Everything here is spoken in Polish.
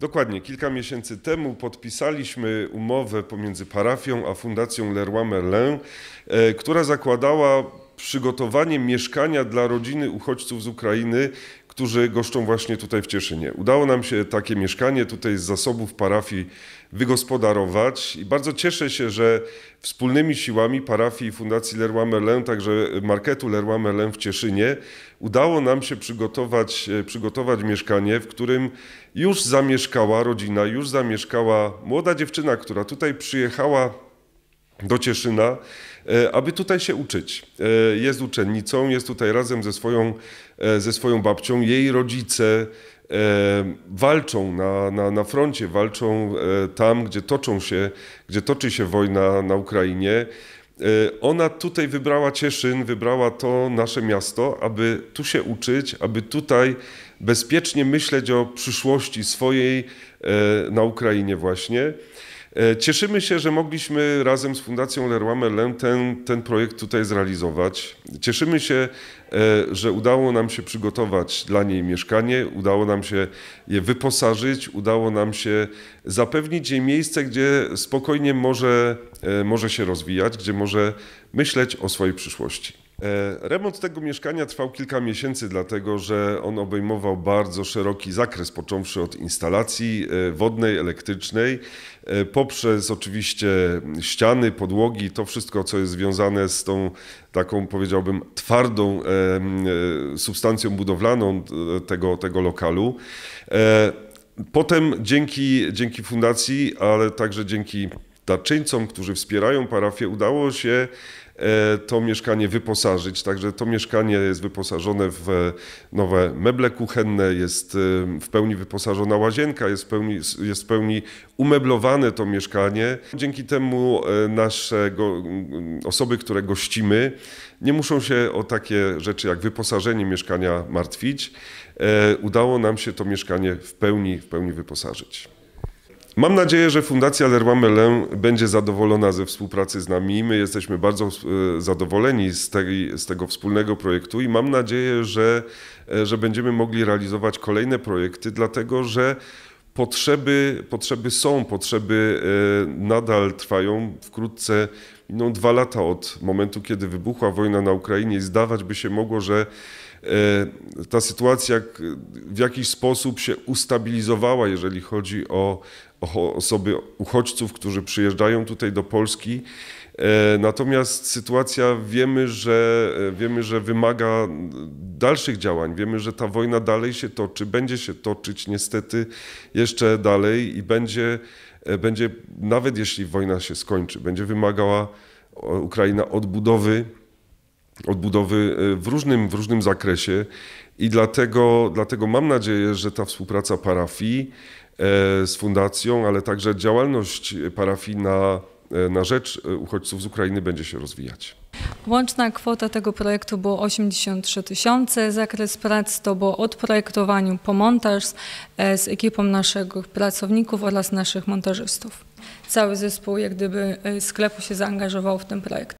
Dokładnie, kilka miesięcy temu podpisaliśmy umowę pomiędzy parafią a Fundacją Leroy Merlin, e, która zakładała przygotowanie mieszkania dla rodziny uchodźców z Ukrainy którzy goszczą właśnie tutaj w Cieszynie. Udało nam się takie mieszkanie tutaj z zasobów parafii wygospodarować i bardzo cieszę się, że wspólnymi siłami parafii i Fundacji Leroy Merlin, także marketu Leroy Merlin w Cieszynie, udało nam się przygotować, e, przygotować mieszkanie, w którym już zamieszkała rodzina, już zamieszkała młoda dziewczyna, która tutaj przyjechała do Cieszyna, e, aby tutaj się uczyć. E, jest uczennicą, jest tutaj razem ze swoją, e, ze swoją babcią. Jej rodzice walczą na, na, na froncie, walczą tam, gdzie, toczą się, gdzie toczy się wojna na Ukrainie. Ona tutaj wybrała Cieszyn, wybrała to nasze miasto, aby tu się uczyć, aby tutaj bezpiecznie myśleć o przyszłości swojej na Ukrainie właśnie. E, cieszymy się, że mogliśmy razem z Fundacją Leroy Merlin ten, ten projekt tutaj zrealizować. Cieszymy się, e, że udało nam się przygotować dla niej mieszkanie, udało nam się je wyposażyć, udało nam się zapewnić jej miejsce, gdzie spokojnie może, e, może się rozwijać, gdzie może myśleć o swojej przyszłości. E, remont tego mieszkania trwał kilka miesięcy, dlatego że on obejmował bardzo szeroki zakres, począwszy od instalacji e, wodnej, elektrycznej, e, poprzez oczywiście ściany, podłogi, to wszystko, co jest związane z tą taką, powiedziałbym, twardą substancją budowlaną tego, tego lokalu. Potem dzięki, dzięki fundacji, ale także dzięki darczyńcom, którzy wspierają parafię, udało się e, to mieszkanie wyposażyć. Także to mieszkanie jest wyposażone w nowe meble kuchenne, jest w pełni wyposażona łazienka, jest w pełni, jest w pełni umeblowane to mieszkanie. Dzięki temu e, nasze go, mm, osoby, które gościmy, nie muszą się o takie rzeczy jak wyposażenie mieszkania martwić. E, udało nam się to mieszkanie w pełni, w pełni wyposażyć. Mam nadzieję, że Fundacja Leroy Merlin będzie zadowolona ze współpracy z nami. My jesteśmy bardzo e, zadowoleni z, tej, z tego wspólnego projektu i mam nadzieję, że, e, że będziemy mogli realizować kolejne projekty, dlatego że potrzeby, potrzeby są, potrzeby e, nadal trwają. Wkrótce miną no, dwa lata od momentu, kiedy wybuchła wojna na Ukrainie i zdawać by się mogło, że ta sytuacja w jakiś sposób się ustabilizowała, jeżeli chodzi o osoby uchodźców, którzy przyjeżdżają tutaj do Polski. E, natomiast sytuacja wiemy, że e, wiemy, że wymaga dalszych działań. Wiemy, że ta wojna dalej się toczy, będzie się toczyć niestety jeszcze dalej i będzie, e, będzie nawet jeśli wojna się skończy, będzie wymagała Ukraina odbudowy odbudowy w różnym, w różnym zakresie i dlatego, dlatego mam nadzieję, że ta współpraca parafii E, z fundacją, ale także działalność parafii na, e, na rzecz e, uchodźców z Ukrainy będzie się rozwijać. Łączna kwota tego projektu było 83 tysiące. Zakres prac to było od projektowaniu po montaż z ekipą naszych pracowników oraz naszych montażystów. Cały zespół jak gdyby sklepu się zaangażował w ten projekt.